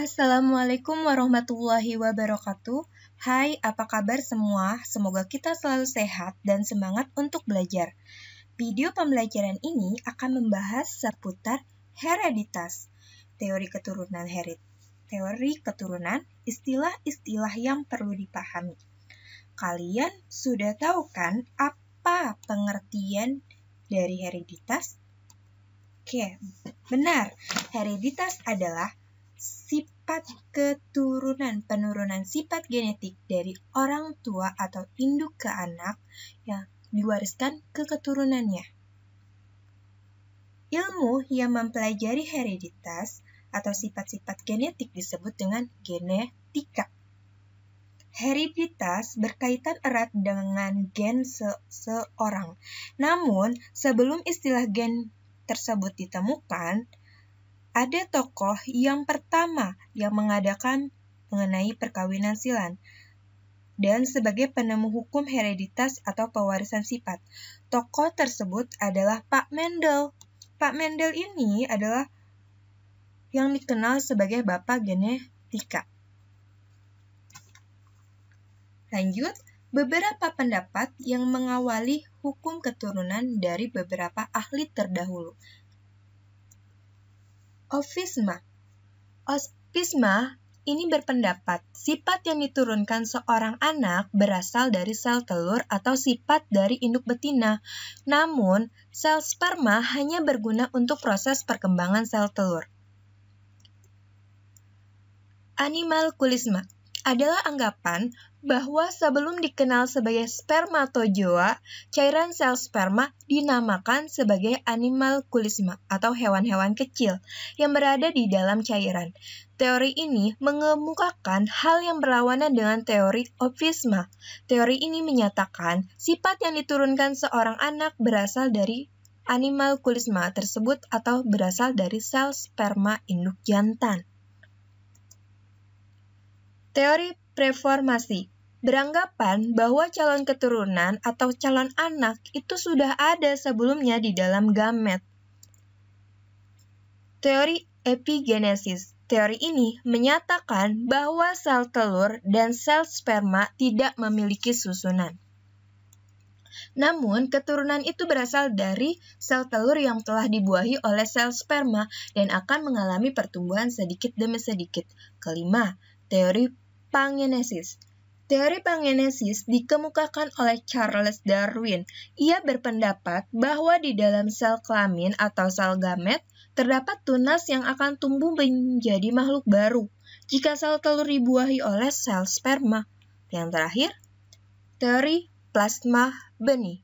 Assalamualaikum warahmatullahi wabarakatuh. Hai, apa kabar semua? Semoga kita selalu sehat dan semangat untuk belajar. Video pembelajaran ini akan membahas seputar hereditas, teori keturunan herit, teori keturunan, istilah-istilah yang perlu dipahami. Kalian sudah tahu kan apa pengertian dari hereditas? Oke, benar. Hereditas adalah sifat keturunan, penurunan sifat genetik dari orang tua atau induk ke anak yang diwariskan ke keturunannya. Ilmu yang mempelajari hereditas atau sifat-sifat genetik disebut dengan genetika. Hereditas berkaitan erat dengan gen seseorang. Namun, sebelum istilah gen tersebut ditemukan, ada tokoh yang pertama yang mengadakan mengenai perkawinan silan dan sebagai penemu hukum hereditas atau pewarisan sifat. Tokoh tersebut adalah Pak Mendel. Pak Mendel ini adalah yang dikenal sebagai bapak genetika. Lanjut, beberapa pendapat yang mengawali hukum keturunan dari beberapa ahli terdahulu. Ofisma. Ofisma ini berpendapat sifat yang diturunkan seorang anak berasal dari sel telur atau sifat dari induk betina. Namun, sel sperma hanya berguna untuk proses perkembangan sel telur. Animal kulisma adalah anggapan bahwa sebelum dikenal sebagai spermatozoa, cairan sel sperma dinamakan sebagai animal kulisma atau hewan-hewan kecil yang berada di dalam cairan. Teori ini mengemukakan hal yang berlawanan dengan teori ovisma. Teori ini menyatakan sifat yang diturunkan seorang anak berasal dari animal kulisma tersebut atau berasal dari sel sperma induk jantan. Teori preformasi beranggapan bahwa calon keturunan atau calon anak itu sudah ada sebelumnya di dalam gamet. Teori epigenesis. Teori ini menyatakan bahwa sel telur dan sel sperma tidak memiliki susunan. Namun, keturunan itu berasal dari sel telur yang telah dibuahi oleh sel sperma dan akan mengalami pertumbuhan sedikit demi sedikit. Kelima, teori pangenesis. Teori pangenesis dikemukakan oleh Charles Darwin. Ia berpendapat bahwa di dalam sel kelamin atau sel gamet terdapat tunas yang akan tumbuh menjadi makhluk baru jika sel telur dibuahi oleh sel sperma. Yang terakhir, teori plasma benih.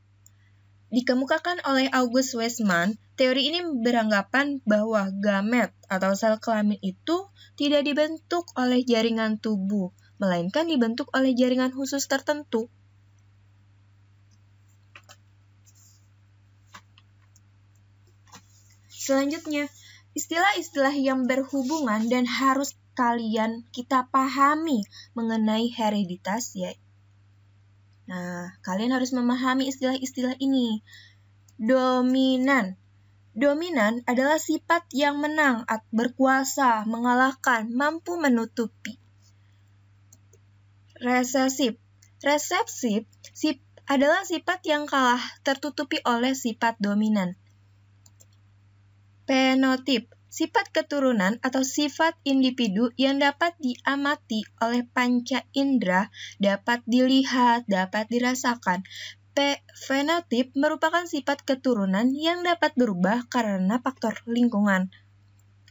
Dikemukakan oleh August Weismann, Teori ini beranggapan bahwa gamet atau sel kelamin itu tidak dibentuk oleh jaringan tubuh, melainkan dibentuk oleh jaringan khusus tertentu. Selanjutnya, istilah-istilah yang berhubungan dan harus kalian kita pahami mengenai hereditas ya. Nah, kalian harus memahami istilah-istilah ini. Dominan Dominan adalah sifat yang menang, atau berkuasa, mengalahkan, mampu menutupi. Resesif resesif sip, adalah sifat yang kalah, tertutupi oleh sifat dominan. Penotip sifat keturunan atau sifat individu yang dapat diamati oleh panca indera, dapat dilihat, dapat dirasakan. P. Fenotip merupakan sifat keturunan yang dapat berubah karena faktor lingkungan.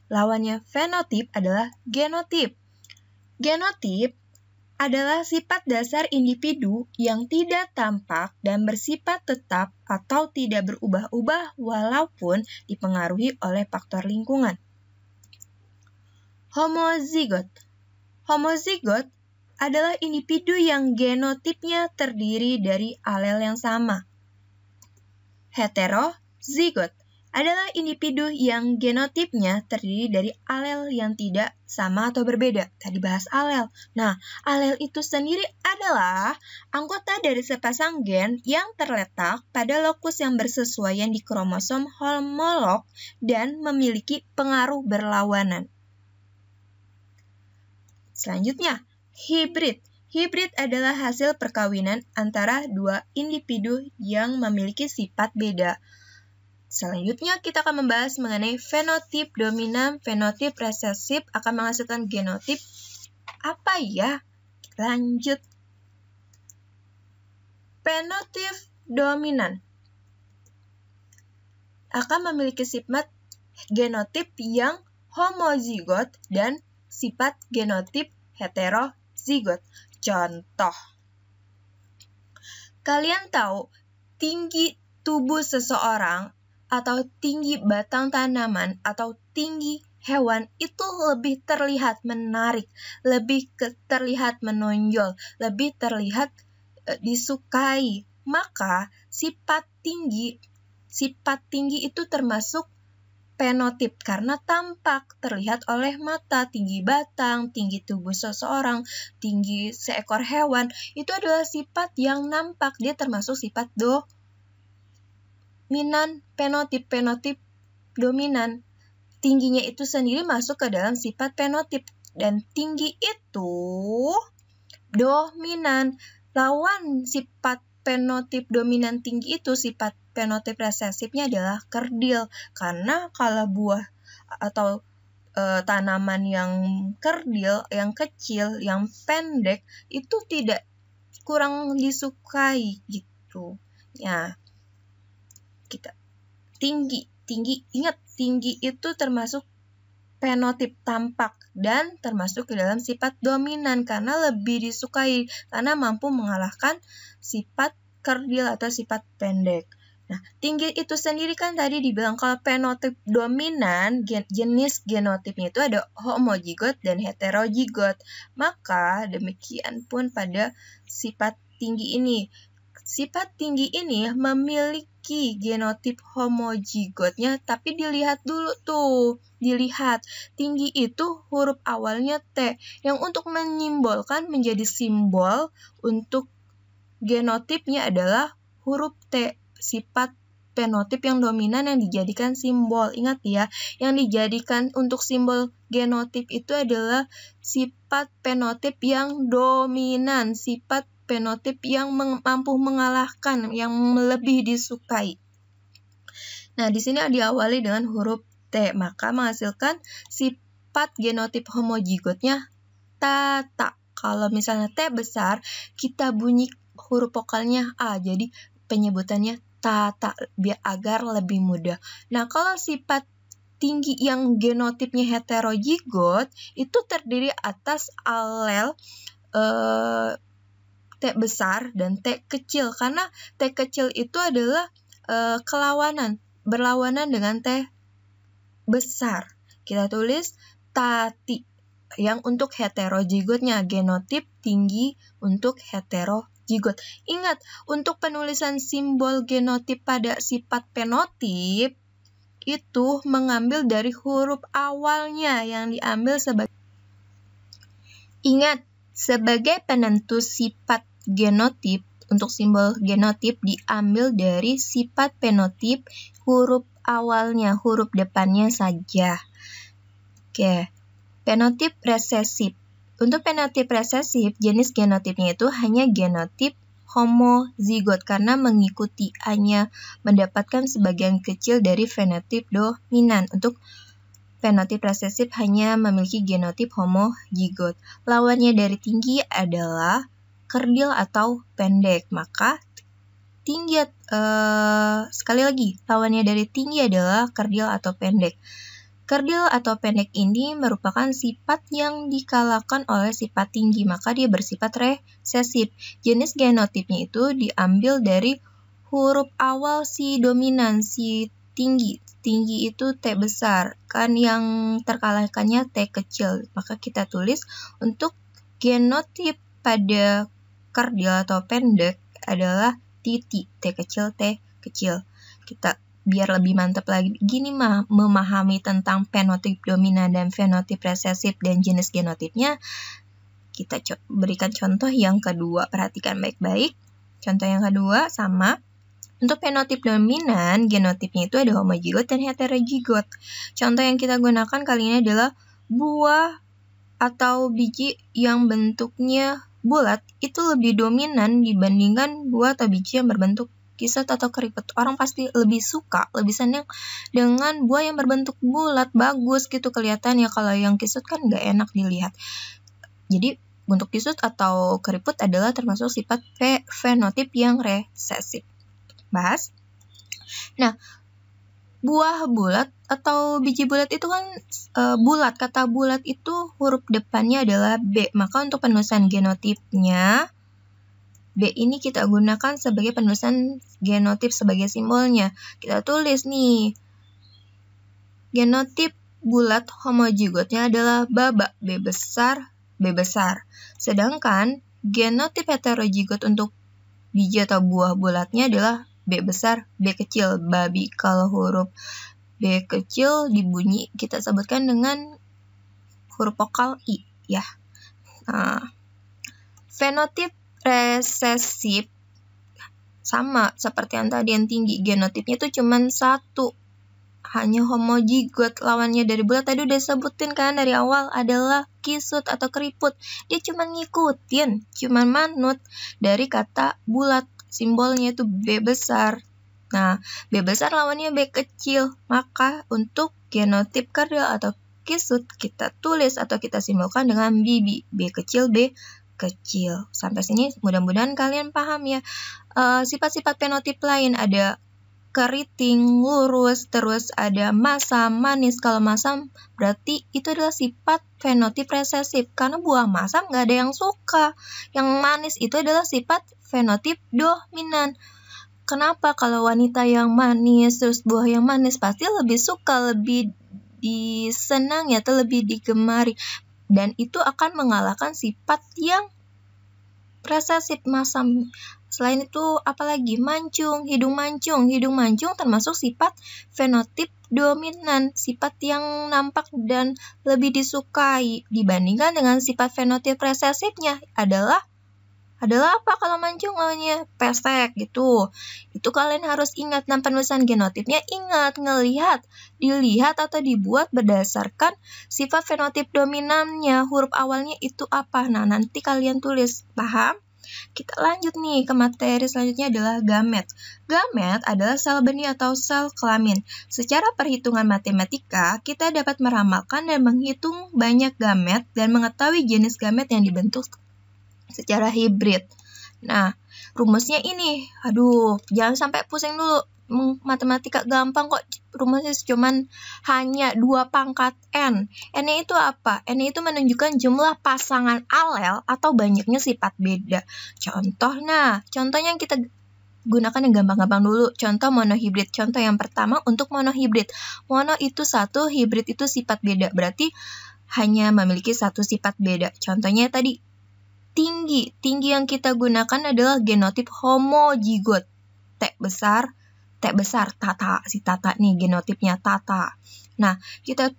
Lawannya fenotip adalah genotip. Genotip adalah sifat dasar individu yang tidak tampak dan bersifat tetap atau tidak berubah-ubah walaupun dipengaruhi oleh faktor lingkungan. Homozigot Homozigot adalah individu yang genotipnya terdiri dari alel yang sama. Heterozigot adalah individu yang genotipnya terdiri dari alel yang tidak sama atau berbeda. Tadi bahas alel. Nah, alel itu sendiri adalah anggota dari sepasang gen yang terletak pada lokus yang bersesuaian di kromosom homolog dan memiliki pengaruh berlawanan. Selanjutnya, Hibrid. Hibrid adalah hasil perkawinan antara dua individu yang memiliki sifat beda. Selanjutnya kita akan membahas mengenai fenotip dominan, fenotip resesif akan menghasilkan genotip. Apa ya? Lanjut. Fenotip dominan akan memiliki sifat genotip yang homozigot dan sifat genotip heterozigot zigot. Contoh. Kalian tahu tinggi tubuh seseorang atau tinggi batang tanaman atau tinggi hewan itu lebih terlihat menarik, lebih terlihat menonjol, lebih terlihat e, disukai. Maka sifat tinggi, sifat tinggi itu termasuk penotip karena tampak terlihat oleh mata, tinggi batang, tinggi tubuh seseorang, tinggi seekor hewan. Itu adalah sifat yang nampak, dia termasuk sifat minan, penotip, penotip dominan. Tingginya itu sendiri masuk ke dalam sifat penotip dan tinggi itu dominan. Lawan sifat penotip dominan tinggi itu sifat Fenotip resesifnya adalah kerdil karena kalau buah atau e, tanaman yang kerdil, yang kecil, yang pendek itu tidak kurang disukai gitu. Ya. Kita tinggi, tinggi ingat tinggi itu termasuk fenotip tampak dan termasuk ke dalam sifat dominan karena lebih disukai karena mampu mengalahkan sifat kerdil atau sifat pendek. Nah, tinggi itu sendiri kan tadi dibilang kalau fenotip dominan, gen jenis genotipnya itu ada homozigot dan heterozigot. Maka demikian pun pada sifat tinggi ini. Sifat tinggi ini memiliki genotip homozigotnya, tapi dilihat dulu tuh, dilihat. Tinggi itu huruf awalnya T, yang untuk menyimbolkan menjadi simbol untuk genotipnya adalah huruf T sifat penotip yang dominan yang dijadikan simbol. Ingat ya, yang dijadikan untuk simbol genotip itu adalah sifat penotip yang dominan, sifat penotip yang mampu mengalahkan, yang lebih disukai. Nah, di sini diawali dengan huruf T, maka menghasilkan sifat genotip homozigotnya tata. Kalau misalnya T besar, kita bunyi huruf vokalnya A, jadi penyebutannya tak biar agar lebih mudah. Nah, kalau sifat tinggi yang genotipnya heterozigot itu terdiri atas alel eh, T besar dan T kecil karena T kecil itu adalah eh, kelawanan, berlawanan dengan T besar. Kita tulis tati yang untuk heterozigotnya genotip tinggi untuk hetero jigot. Ingat, untuk penulisan simbol genotip pada sifat penotip itu mengambil dari huruf awalnya yang diambil sebagai Ingat, sebagai penentu sifat genotip, untuk simbol genotip diambil dari sifat penotip huruf awalnya, huruf depannya saja. Oke, penotip resesif. Untuk fenotip resesif, jenis genotipnya itu hanya genotip homozigot karena mengikuti hanya mendapatkan sebagian kecil dari fenotip dominan. Untuk fenotip resesif hanya memiliki genotip homozigot. Lawannya dari tinggi adalah kerdil atau pendek. Maka tinggi uh, sekali lagi lawannya dari tinggi adalah kerdil atau pendek. Kerdil atau pendek ini merupakan sifat yang dikalahkan oleh sifat tinggi, maka dia bersifat resesif. Jenis genotipnya itu diambil dari huruf awal si dominan, si tinggi. Tinggi itu T besar, kan yang terkalahkannya T kecil. Maka kita tulis untuk genotip pada kerdil atau pendek adalah titik T kecil, T kecil. Kita biar lebih mantap lagi gini mah memahami tentang fenotip dominan dan fenotip resesif dan jenis genotipnya kita co berikan contoh yang kedua perhatikan baik-baik contoh yang kedua sama untuk fenotip dominan genotipnya itu ada homozigot dan heterozigot contoh yang kita gunakan kali ini adalah buah atau biji yang bentuknya bulat itu lebih dominan dibandingkan buah atau biji yang berbentuk kisut atau keriput. Orang pasti lebih suka, lebih senang dengan buah yang berbentuk bulat, bagus gitu kelihatan ya kalau yang kisut kan nggak enak dilihat. Jadi bentuk kisut atau keriput adalah termasuk sifat fenotip yang resesif. Bahas. Nah, buah bulat atau biji bulat itu kan e, bulat. Kata bulat itu huruf depannya adalah B. Maka untuk penulisan genotipnya B ini kita gunakan sebagai penulisan genotip sebagai simbolnya. Kita tulis nih. Genotip bulat homozigotnya adalah babak B besar, B besar. Sedangkan genotip heterozigot untuk biji atau buah bulatnya adalah B besar, B kecil. Babi kalau huruf B kecil dibunyi kita sebutkan dengan huruf vokal I ya. Nah, fenotip resesif sama seperti yang tadi yang tinggi genotipnya itu cuman satu hanya homozigot lawannya dari bulat tadi udah sebutin kan dari awal adalah kisut atau keriput dia cuman ngikutin cuman manut dari kata bulat simbolnya itu B besar nah B besar lawannya B kecil maka untuk genotip kerdil atau kisut kita tulis atau kita simbolkan dengan BB B kecil B kecil. Sampai sini mudah-mudahan kalian paham ya. Eh, sifat-sifat uh, fenotip lain ada keriting, lurus, terus ada masam, manis. Kalau masam berarti itu adalah sifat fenotip resesif karena buah masam nggak ada yang suka. Yang manis itu adalah sifat fenotip dominan. Kenapa kalau wanita yang manis terus buah yang manis pasti lebih suka, lebih disenangi atau lebih digemari dan itu akan mengalahkan sifat yang resesif masam. Selain itu, apalagi mancung, hidung mancung, hidung mancung termasuk sifat fenotip dominan, sifat yang nampak dan lebih disukai dibandingkan dengan sifat fenotip resesifnya adalah adalah apa kalau mancung awalnya oh, pestek gitu. Itu kalian harus ingat dan nah, penulisan genotipnya ingat, ngelihat, dilihat atau dibuat berdasarkan sifat fenotip dominannya, huruf awalnya itu apa. Nah, nanti kalian tulis, paham? Kita lanjut nih ke materi selanjutnya adalah gamet. Gamet adalah sel benih atau sel kelamin. Secara perhitungan matematika, kita dapat meramalkan dan menghitung banyak gamet dan mengetahui jenis gamet yang dibentuk secara hibrid. Nah, rumusnya ini. Aduh, jangan sampai pusing dulu. Matematika gampang kok rumusnya cuma hanya dua pangkat N. N itu apa? N itu menunjukkan jumlah pasangan alel atau banyaknya sifat beda. Contoh, nah, contohnya yang kita gunakan yang gampang-gampang dulu. Contoh monohibrid. Contoh yang pertama untuk monohibrid. Mono itu satu, hibrid itu sifat beda. Berarti hanya memiliki satu sifat beda. Contohnya tadi tinggi. Tinggi yang kita gunakan adalah genotip homozigot. T besar, T besar, tata, si tata nih genotipnya tata. Nah, kita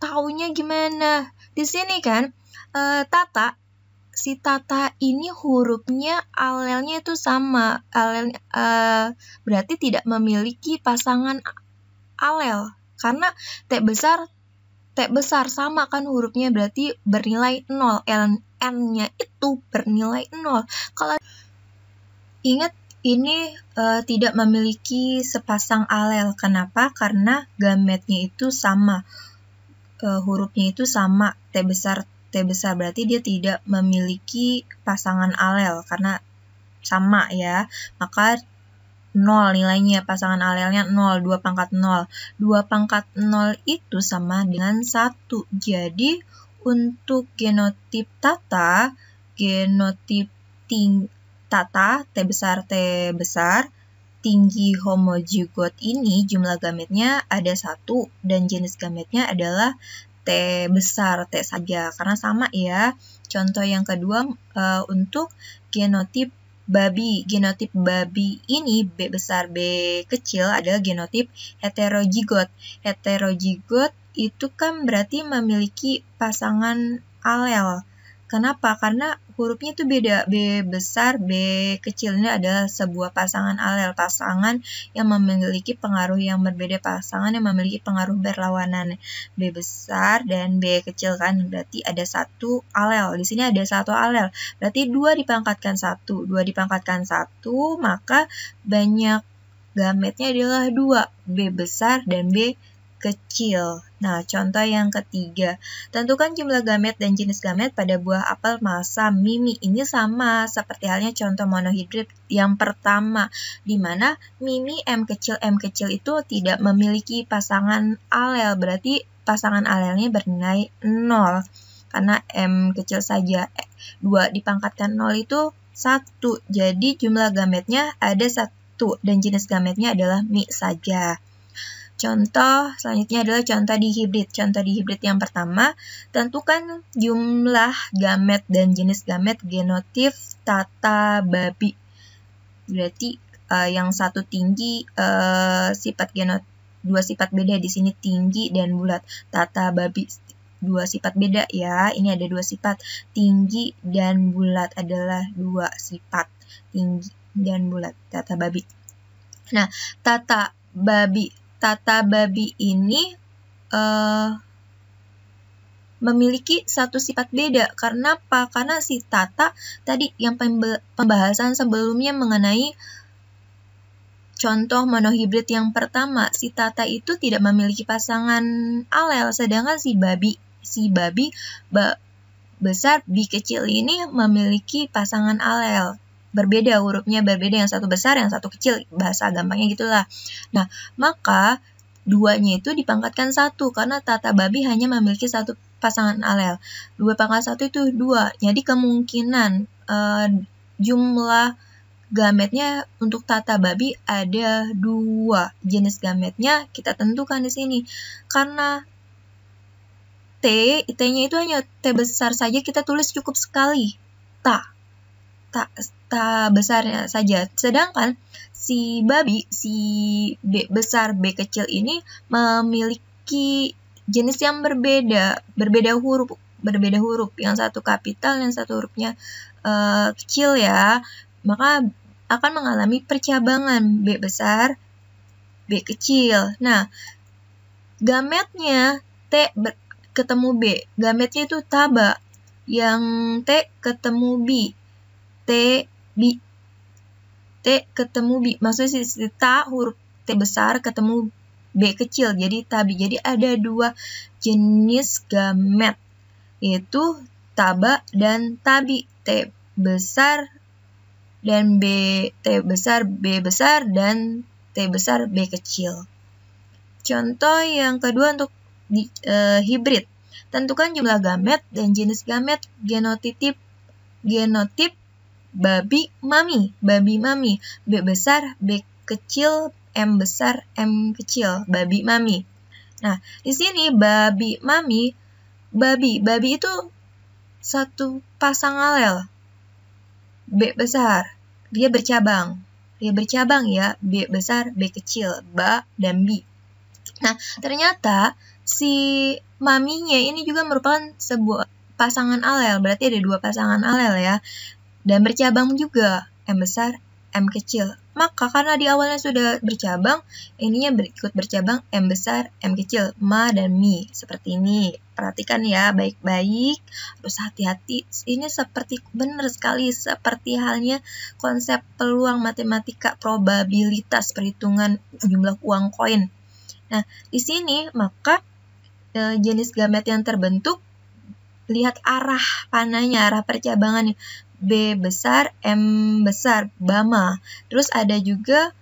taunya gimana? Di sini kan, e, tata, si tata ini hurufnya alelnya itu sama. Alel, e, berarti tidak memiliki pasangan alel. Karena T besar, T besar sama kan hurufnya berarti bernilai 0. N-nya itu bernilai 0. Kalau ingat ini e, tidak memiliki sepasang alel. Kenapa? Karena gametnya itu sama. E, hurufnya itu sama. T besar T besar berarti dia tidak memiliki pasangan alel karena sama ya. Maka 0 nilainya, pasangan alelnya 0, 2 pangkat 0. 2 pangkat 0 itu sama dengan 1. Jadi, untuk genotip tata, genotip ting tata, T besar, T besar, tinggi homozigot ini jumlah gametnya ada satu dan jenis gametnya adalah T besar, T saja, karena sama ya. Contoh yang kedua e, untuk genotip babi. Genotip babi ini B besar B kecil adalah genotip heterozigot. Heterozigot itu kan berarti memiliki pasangan alel. Kenapa? Karena hurufnya itu beda. B besar, B kecil ini adalah sebuah pasangan alel, pasangan yang memiliki pengaruh yang berbeda, pasangan yang memiliki pengaruh berlawanan. B besar dan B kecil kan berarti ada satu alel. Di sini ada satu alel. Berarti dua dipangkatkan satu, dua dipangkatkan satu, maka banyak gametnya adalah dua, B besar dan B kecil. Nah, contoh yang ketiga, tentukan jumlah gamet dan jenis gamet pada buah apel masa mimi. Ini sama seperti halnya contoh monohidrit yang pertama, di mana mimi M kecil M kecil itu tidak memiliki pasangan alel, berarti pasangan alelnya bernilai 0. Karena M kecil saja, 2 eh, dipangkatkan 0 itu 1, jadi jumlah gametnya ada 1 dan jenis gametnya adalah mi saja. Contoh selanjutnya adalah contoh di hibrid. Contoh di hibrid yang pertama, tentukan jumlah gamet dan jenis gamet genotif tata babi. Berarti uh, yang satu tinggi uh, sifat genot dua sifat beda di sini tinggi dan bulat. Tata babi dua sifat beda ya. Ini ada dua sifat tinggi dan bulat adalah dua sifat tinggi dan bulat tata babi. Nah, tata babi tata babi ini uh, memiliki satu sifat beda. Karena apa? Karena si tata tadi yang pembahasan sebelumnya mengenai contoh monohibrid yang pertama, si tata itu tidak memiliki pasangan alel, sedangkan si babi si babi ba, besar bi kecil ini memiliki pasangan alel berbeda hurufnya berbeda yang satu besar yang satu kecil bahasa gampangnya gitulah nah maka duanya itu dipangkatkan satu karena tata babi hanya memiliki satu pasangan alel dua pangkat satu itu dua jadi kemungkinan uh, jumlah gametnya untuk tata babi ada dua jenis gametnya kita tentukan di sini karena T, T-nya itu hanya T besar saja kita tulis cukup sekali. Ta. Ta, kota besarnya saja. Sedangkan si babi, si B besar B kecil ini memiliki jenis yang berbeda, berbeda huruf, berbeda huruf. Yang satu kapital, yang satu hurufnya uh, kecil ya. Maka akan mengalami percabangan B besar, B kecil. Nah, gametnya T ber, ketemu B. Gametnya itu taba. Yang T ketemu B. T bi T ketemu bi maksudnya si ta huruf T besar ketemu B kecil jadi tabi jadi ada dua jenis gamet yaitu taba dan tabi T besar dan B T besar B besar dan T besar B kecil contoh yang kedua untuk di, e, hibrid tentukan jumlah gamet dan jenis gamet genotip genotip babi mami, babi mami, B besar, B kecil, M besar, M kecil, babi mami. Nah, di sini babi mami, babi, babi itu satu pasang alel. B besar, dia bercabang. Dia bercabang ya, B besar, B kecil, ba dan bi. Nah, ternyata si maminya ini juga merupakan sebuah pasangan alel, berarti ada dua pasangan alel ya dan bercabang juga, M besar, M kecil. Maka karena di awalnya sudah bercabang, ininya berikut bercabang M besar, M kecil, ma dan mi. Seperti ini. Perhatikan ya baik-baik, harus hati-hati. Ini seperti benar sekali seperti halnya konsep peluang matematika probabilitas perhitungan jumlah uang koin. Nah, di sini maka eh, jenis gamet yang terbentuk lihat arah panahnya, arah percabangannya. B besar, M besar, Bama. Terus ada juga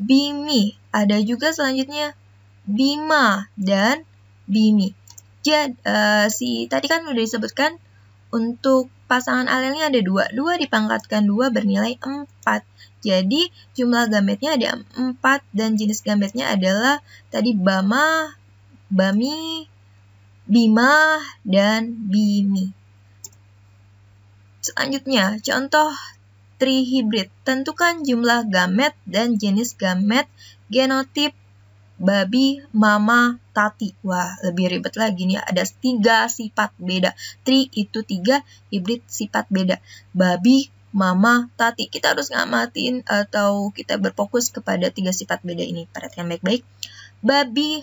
Bimi, ada juga selanjutnya Bima dan Bimi. Jadi uh, eh, si tadi kan sudah disebutkan untuk pasangan alelnya ada dua, dua dipangkatkan dua bernilai empat. Jadi jumlah gametnya ada empat dan jenis gametnya adalah tadi Bama, Bami, Bima, dan Bimi. Selanjutnya, contoh trihibrid. Tentukan jumlah gamet dan jenis gamet, genotip babi, mama, tati. Wah, lebih ribet lagi nih. Ada tiga sifat beda. Tri itu tiga hibrid sifat beda. Babi, mama, tati. Kita harus ngamatin atau kita berfokus kepada tiga sifat beda ini. Perhatikan baik-baik. Babi,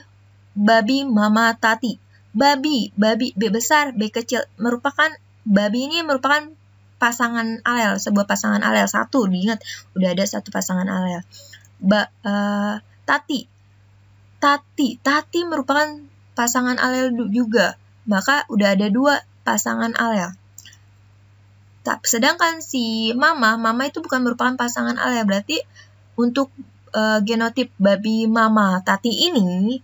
babi, mama, tati. Babi, babi, B besar, B kecil. Merupakan, babi ini merupakan pasangan alel, sebuah pasangan alel satu, diingat udah ada satu pasangan alel. Ba, uh, tati, tati, tati merupakan pasangan alel juga, maka udah ada dua pasangan alel. Sedangkan si mama, mama itu bukan merupakan pasangan alel, berarti untuk uh, genotip babi mama tati ini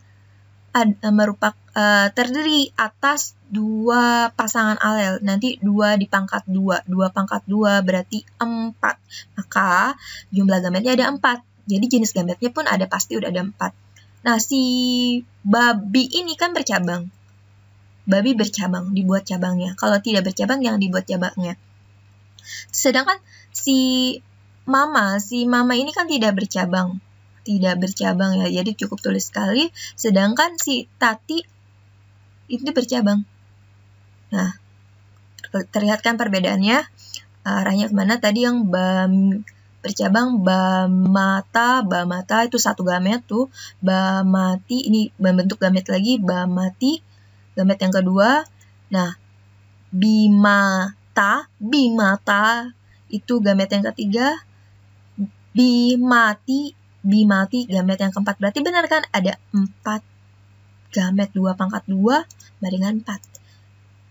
ad, eh, merupakan uh, eh, terdiri atas dua pasangan alel. Nanti dua dipangkat dua, dua pangkat dua berarti empat. Maka jumlah gametnya ada empat. Jadi jenis gametnya pun ada pasti udah ada empat. Nah si babi ini kan bercabang. Babi bercabang, dibuat cabangnya. Kalau tidak bercabang yang dibuat cabangnya. Sedangkan si mama, si mama ini kan tidak bercabang tidak bercabang ya. Jadi cukup tulis sekali. Sedangkan si tati itu bercabang. Nah, terlihat kan perbedaannya. Arahnya kemana? Tadi yang bam, bercabang bamata, bamata itu satu gamet tuh. Bamati, ini membentuk gamet lagi. Bamati, gamet yang kedua. Nah, bimata, bimata itu gamet yang ketiga. Bimati mati, gamet yang keempat. Berarti benar kan ada empat gamet dua pangkat dua baringan empat.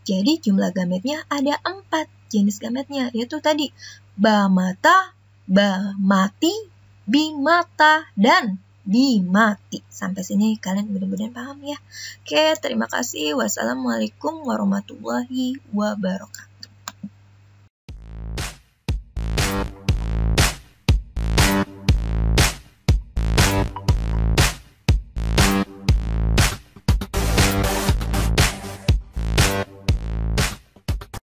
Jadi jumlah gametnya ada empat jenis gametnya. Yaitu tadi bamata, bamati, bimata, dan bimati. Sampai sini kalian benar-benar paham ya. Oke, terima kasih. Wassalamualaikum warahmatullahi wabarakatuh.